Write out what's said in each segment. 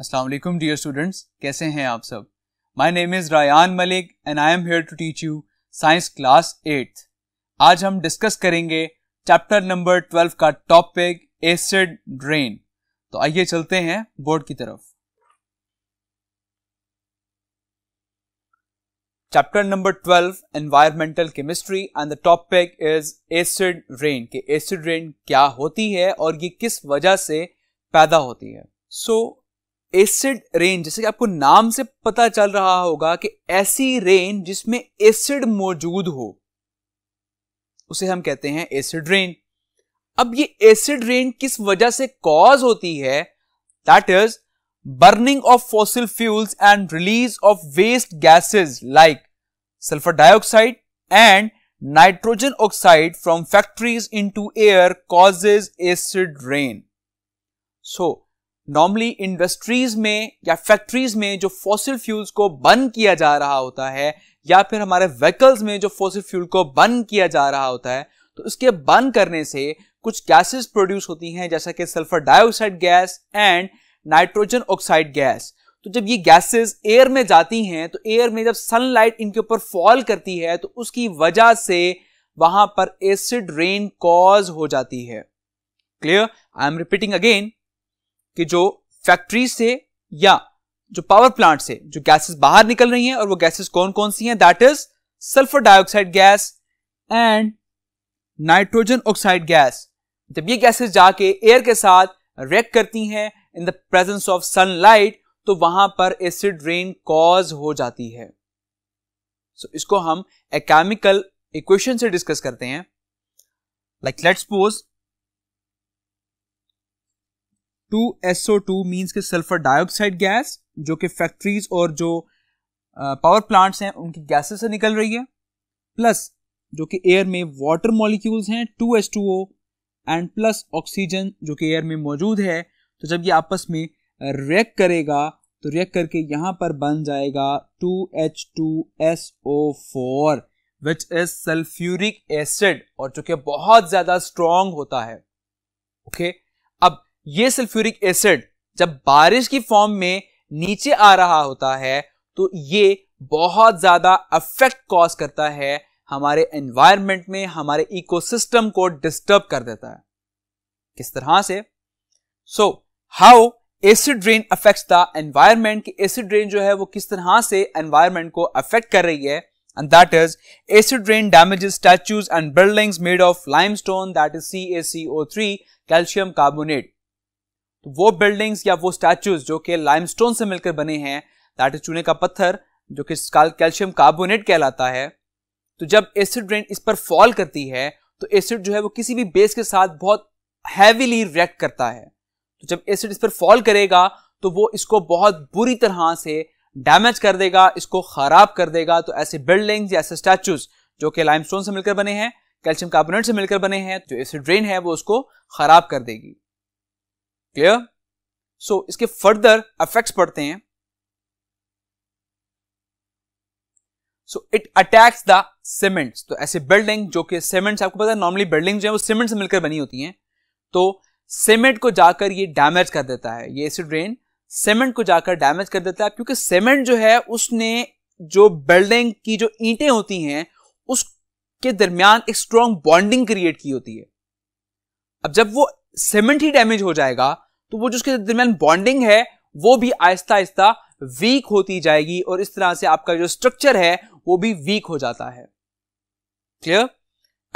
अस्सलाम वालेकुम dear students कैसे हैं आप सब my name is Rayan Malik and I am here to teach you science class eighth आज हम डिस्कस करेंगे चैप्टर नंबर ट्वेल्व का टॉपिक एसिड ड्रेन तो आइए चलते हैं बोर्ड की तरफ chapter number twelve environmental chemistry and the topic is acid rain के एसिड रेन क्या होती है और ये किस वजह से पैदा होती है सो एसिड रेन जैसे कि आपको नाम से पता चल रहा होगा कि ऐसी रेन जिसमें एसिड मौजूद हो उसे हम कहते हैं एसिड रेन अब ये एसिड रेन किस वजह से कॉज होती है that is burning of fossil fuels and release of waste gases like sulphur dioxide and oxide from factories factories into air causes acid rain So, normally industries में या factories में जो fossil fuels को burn किया जा रहा होता है या फिर हमारे व्हीकल्स में जो फॉसिल फ्यूल को बर्न किया जा रहा होता है तो इसके बर्न करने से कुछ गैसेस प्रोड्यूस होती हैं जैसा कि sulphur dioxide gas and nitrogen oxide gas तो जब ये गैसेस एयर में जाती हैं तो एयर में जब सनलाइट इनके ऊपर फॉल करती है तो उसकी वजह से वहां पर एसिड रेन कॉज हो जाती है clear I am repeating again कि जो फैक्ट्री से या जो पावर प्लांट से जो गैसेस बाहर निकल रही हैं और वो गैसेस कौन कौन सी हैं that is sulphur dioxide gas and nitrogen oxide gas जब ये गैसेस जाके एयर के साथ रिएक्ट करती हैं in the presence of sunlight तो वहां पर एसिड रेन कॉज हो जाती है सो so, इसको हम एकेमिकल इक्वेशन से डिस्कस करते हैं like let suppose two S O two means के सल्फर डाइऑक्साइड गैस जो कि फैक्ट्रीज और जो पावर प्लांट्स हैं उनकी गैसेस से निकल रही है प्लस जो कि एयर में वाटर मॉलिक्यूल्स हैं two S two O and plus oxygen जो कि एयर में मौजूद है तो जब ये आपस में रिएक्ट करेगा तो रिएक्ट करके यहाँ पर बन जाएगा two H two S O four which is sulphuric acid और जो कि बहुत ज़्यादा स्ट्रॉन्ग होता है ओके okay? ये सल्फ्यूरिक एसिड जब बारिश की फॉर्म में नीचे आ रहा होता है तो ये बहुत ज़्यादा अफेक्ट कॉज करता है हमारे एनवायरमेंट में हमारे इकोसिस्टम को डिस्टर्ब कर देता है किस तरह से so how acid rain affect the environment की एसिड रेन जो है वो किस तरह से एनवायरमेंट को अफेक्ट कर रही है and that is acid rain damages statues and buildings made of limestone that is C A C O three calcium carbonate तो वो बिल्डिंग्स या वो स्टैचूज जो कि लाइमस्टोन से मिलकर बने हैं दैट इज चूने का पत्थर जो कि कैल्शियम कार्बोनेट कहलाता है तो जब एसिड रेन इस पर फॉल करती है तो एसिड जो है वो किसी भी बेस के साथ बहुत हैवीली रिएक्ट करता है तो जब एसिड इस पर फॉल करेगा तो वो इसको बहुत बुरी तरह से डैमेज कर देगा इसको खराब कर देगा तो ऐसे बिल्डिंग्स या ऐसे स्टैचूज जो कि लाइमस्टोन से मिलकर बने हैं कैल्शियम कार्बोनेट से मिलकर बने हैं जो एसिड रेन है वो उसको खराब कर देगी क्लियर सो so, इसके फर्दर अफेक्ट पढ़ते हैं so it attacks the cement तो ऐसे बिल्डिंग जो कि सीमेंट्स आपको पता है नॉर्मली बिल्डिंग जो है वो सीमेंट से मिलकर बनी होती हैं तो सीमेंट को जाकर ये डैमेज कर देता है ये एसिड रेन सीमेंट को जाकर डैमेज कर देता है क्योंकि सीमेंट जो है उसने जो बिल्डिंग की जो ईंटें होती हैं उसके दरमियान एक स्ट्रॉन्ग बॉन्डिंग क्रिएट की होती है अब जब वो सीमेंट ही डैमेज हो जाएगा तो वो जो उसके दरमियान बॉन्डिंग है वो भी आहिस्ता आहिस्ता वीक होती जाएगी और इस तरह से आपका जो स्ट्रक्चर है वो भी वीक हो जाता है clear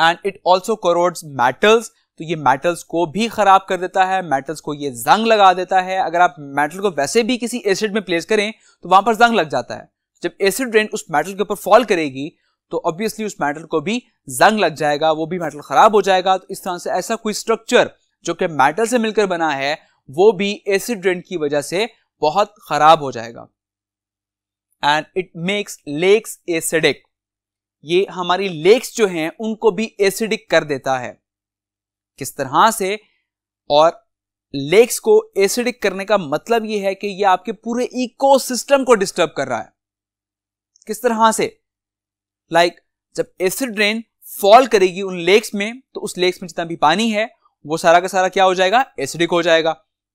and it also corrodes metals तो ये मेटल्स को भी खराब कर देता है मेटल्स को ये जंग लगा देता है अगर आप मेटल को वैसे भी किसी एसिड में प्लेस करें तो वहां पर जंग लग जाता है जब एसिड रेन उस मेटल के ऊपर फॉल करेगी तो ऑब्वियसली उस मेटल को भी जंग लग जाएगा वो भी मेटल खराब हो जाएगा तो इस तरह से ऐसा कोई स्ट्रक्चर जो कि मेटल से मिलकर बना है वो भी एसिड रेन की वजह से बहुत खराब हो जाएगा and it makes lakes acidic ये हमारी लेक्स जो हैं उनको भी एसिडिक कर देता है किस तरह से और लेक्स को एसिडिक करने का मतलब यह है कि यह आपके पूरे इकोसिस्टम को डिस्टर्ब कर रहा है किस तरह से लाइक like, जब एसिड रेन फॉल करेगी उन लेक्स में तो उस लेक्स में जितना भी पानी है वो सारा का सारा क्या हो जाएगा एसिडिक हो जाएगा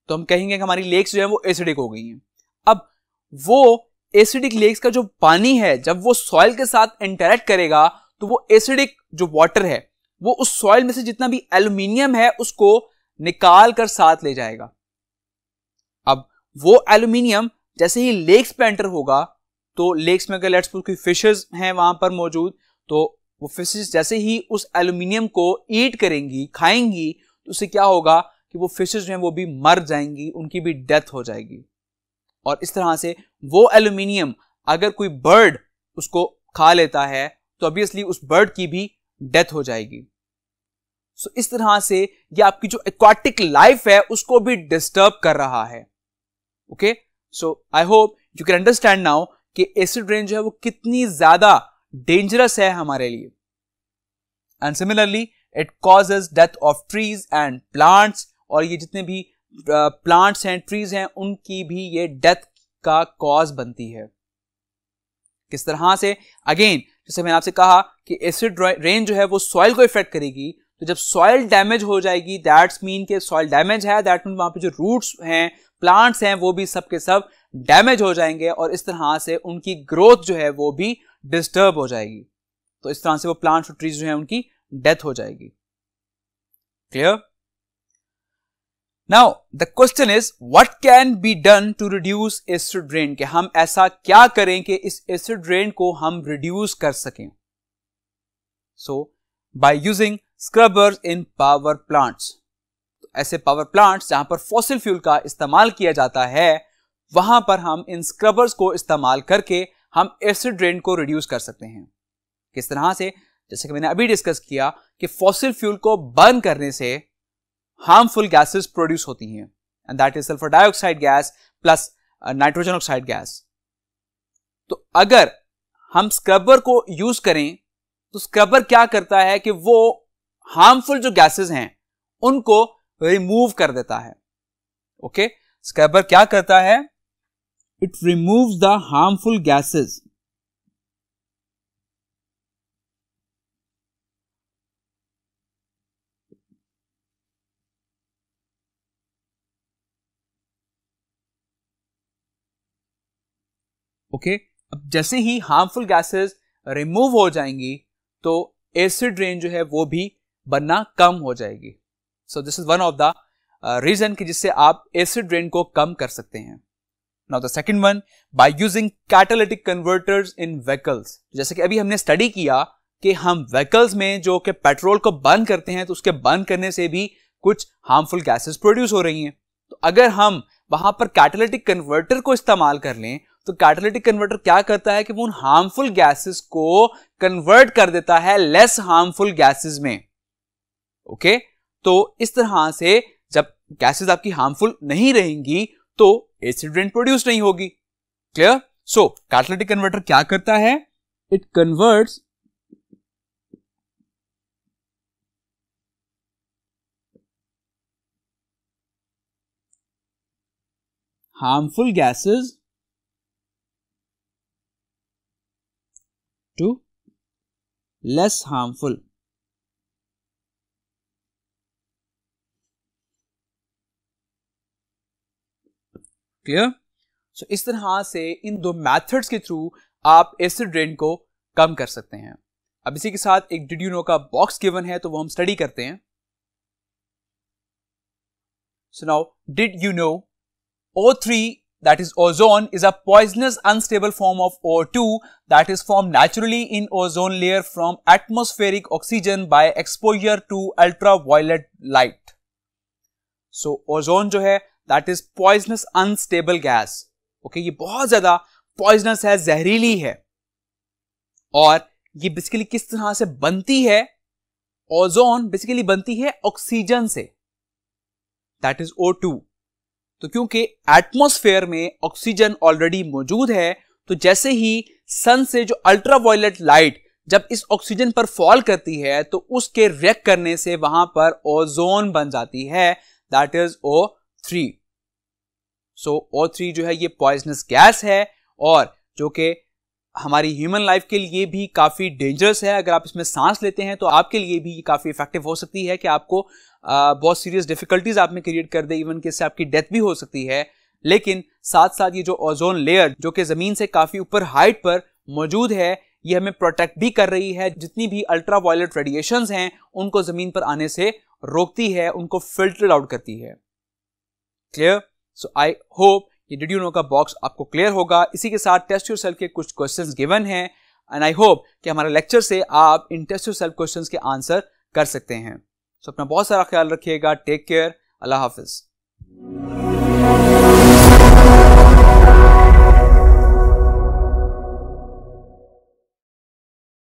तो हम कहेंगे कि हमारी लेक्स जो है वो एसिडिक हो गई हैं अब वो एसिडिक लेक्स का जो पानी है जब वो सॉइल के साथ इंटरेक्ट करेगा तो वो एसिडिक जो वाटर है वो उस सॉइल में से जितना भी एल्यूमिनियम है उसको निकाल कर साथ ले जाएगा अब वो एल्यूमिनियम जैसे ही लेक्स पे एंटर होगा तो लेक्स में अगर लेट्स कोई फिशेज हैं वहां पर मौजूद तो वो फिशेज जैसे ही उस एल्यूमिनियम को ईट करेंगी खाएंगी तो उससे क्या होगा कि वो फिशेज जो हैं वो भी मर जाएंगी उनकी भी डेथ हो जाएगी और इस तरह से वो एल्यूमिनियम अगर कोई बर्ड उसको खा लेता है तो ऑब्वियसली उस बर्ड की भी डेथ हो जाएगी सो इस तरह से ये आपकी जो एक्वाटिक लाइफ है उसको भी डिस्टर्ब कर रहा है okay so I hope you can understand now कि एसिड रेन जो है वो कितनी ज्यादा डेंजरस है हमारे लिए and similarly it causes death of trees and plants और ये जितने भी प्लांट्स हैं ट्रीज हैं उनकी भी ये डेथ का कॉज बनती है किस तरह से अगेन जैसे मैंने आपसे कहा कि एसिड रेन जो है वो सॉइल को इफेक्ट करेगी तो जब सॉइल डैमेज हो जाएगी दैट्स मीन के सॉइल डैमेज है दैट मीन वहां पे जो रूट्स हैं प्लांट्स हैं वो भी सब के सब डैमेज हो जाएंगे और इस तरह से उनकी ग्रोथ जो है वो भी डिस्टर्ब हो जाएगी तो इस तरह से वो प्लांट्स और ट्रीज जो है उनकी डेथ हो जाएगी clear now the question is what can be done to reduce acid drain के हम ऐसा क्या करें कि इस एसिड ड्रेन को हम रिड्यूस कर सकें so by using scrubbers in power plants ऐसे पावर प्लांट्स जहां पर फॉसिल फ्यूल का इस्तेमाल किया जाता है वहां पर हम इन स्क्रबर्स को इस्तेमाल करके हम एसिड ड्रेन को रिड्यूस कर सकते हैं किस तरह से जैसे कि मैंने अभी डिस्कस किया कि फॉसिल फ्यूल को बर्न करने से हार्मफुल गैसेस प्रोड्यूस होती हैं and that is sulphur dioxide gas plus nitrogen oxide gas तो अगर हम स्क्रबर को यूज करें तो स्क्रबर क्या करता है कि वो हार्मफुल जो गैसेस हैं उनको रिमूव कर देता है ओके okay? स्क्रबर क्या करता है it removes the harmful gases okay अब जैसे ही हार्मफुल गैसेस रिमूव हो जाएंगी तो एसिड रेन जो है वो भी बनना कम हो जाएगी so this is one of the reason कि जिससे आप एसिड रेन को कम कर सकते हैं now the second one by using catalytic converters in vehicles जैसे कि अभी हमने स्टडी किया कि हम व्हीकल्स में जो कि पेट्रोल को बर्न करते हैं तो उसके बर्न करने से भी कुछ हार्मफुल गैसेस प्रोड्यूस हो रही हैं तो अगर हम वहां पर कैटालिटिक कन्वर्टर को इस्तेमाल कर लें तो कैटलिटिक कन्वर्टर क्या करता है कि वो उन हार्मफुल गैसेस को कन्वर्ट कर देता है लेस हार्मफुल गैसेस में ओके तो इस तरह से जब गैसेस आपकी हार्मफुल नहीं रहेंगी तो एसिड रेन प्रोड्यूस नहीं होगी क्लियर सो कैटलिटिक कन्वर्टर क्या करता है it converts harmful gases to less harmful. Clear so so, इस तरह से इन दो मेथड्स के थ्रू आप एसिड रेन को कम कर सकते हैं अब इसी के साथ एक डिड यू नो का बॉक्स गिवन है तो वो हम स्टडी करते हैं so now did you know O three that is ozone is a poisonous unstable form of O2 that is formed naturally in ozone layer from atmospheric oxygen by exposure to ultraviolet light. So ozone जो है that is poisonous unstable gas. Okay ये बहुत ज़्यादा poisonous है जहरीली है और ये basically किस तरह से बनती है ओजोन बेसिकली बनती है oxygen say that is O two तो क्योंकि एटमॉस्फेयर में ऑक्सीजन ऑलरेडी मौजूद है तो जैसे ही सन से जो अल्ट्रावायलेट लाइट जब इस ऑक्सीजन पर फॉल करती है तो उसके रिएक्ट करने से वहां पर ओजोन बन जाती है that is O three so O three जो है ये पॉइजनस गैस है और जो कि हमारी ह्यूमन लाइफ के लिए भी काफ़ी डेंजरस है अगर आप इसमें सांस लेते हैं तो आपके लिए भी ये काफ़ी इफेक्टिव हो सकती है कि आपको बहुत सीरियस डिफिकल्टीज आप में क्रिएट कर दे इवन कि इससे आपकी डेथ भी हो सकती है लेकिन साथ साथ ये जो ओजोन लेयर जो कि जमीन से काफी ऊपर हाइट पर मौजूद है ये हमें प्रोटेक्ट भी कर रही है जितनी भी अल्ट्रा वायलेट रेडिएशन हैं उनको जमीन पर आने से रोकती है उनको फिल्टर आउट करती है क्लियर सो आई होप ये डिड यू नो का बॉक्स आपको क्लियर होगा इसी के साथ टेस्ट योर सेल्फ के कुछ क्वेश्चन गिवन हैं एंड आई होप कि हमारे लेक्चर से आप इन टेस्ट योर सेल्फ क्वेश्चन के आंसर कर सकते हैं सो अपना बहुत सारा ख्याल रखिएगा टेक केयर अल्लाह हाफिज़